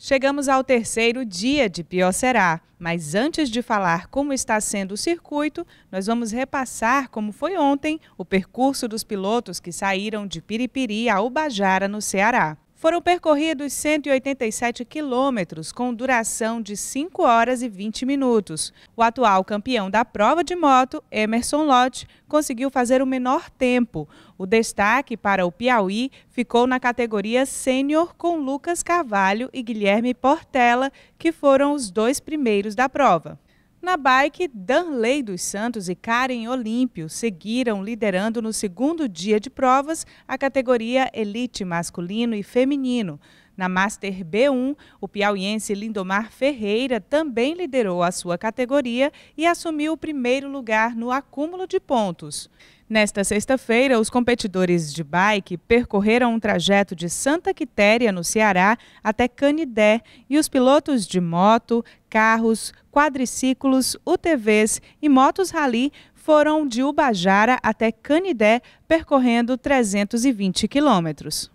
Chegamos ao terceiro dia de Pior Será, mas antes de falar como está sendo o circuito, nós vamos repassar como foi ontem o percurso dos pilotos que saíram de Piripiri a Ubajara, no Ceará. Foram percorridos 187 quilômetros, com duração de 5 horas e 20 minutos. O atual campeão da prova de moto, Emerson Lott, conseguiu fazer o menor tempo. O destaque para o Piauí ficou na categoria sênior com Lucas Carvalho e Guilherme Portela, que foram os dois primeiros da prova. Na bike, Danley dos Santos e Karen Olímpio seguiram liderando no segundo dia de provas a categoria Elite masculino e feminino. Na Master B1, o piauiense Lindomar Ferreira também liderou a sua categoria e assumiu o primeiro lugar no acúmulo de pontos. Nesta sexta-feira, os competidores de bike percorreram um trajeto de Santa Quitéria, no Ceará, até Canidé e os pilotos de moto, carros, quadriciclos, UTVs e motos rally foram de Ubajara até Canidé, percorrendo 320 quilômetros.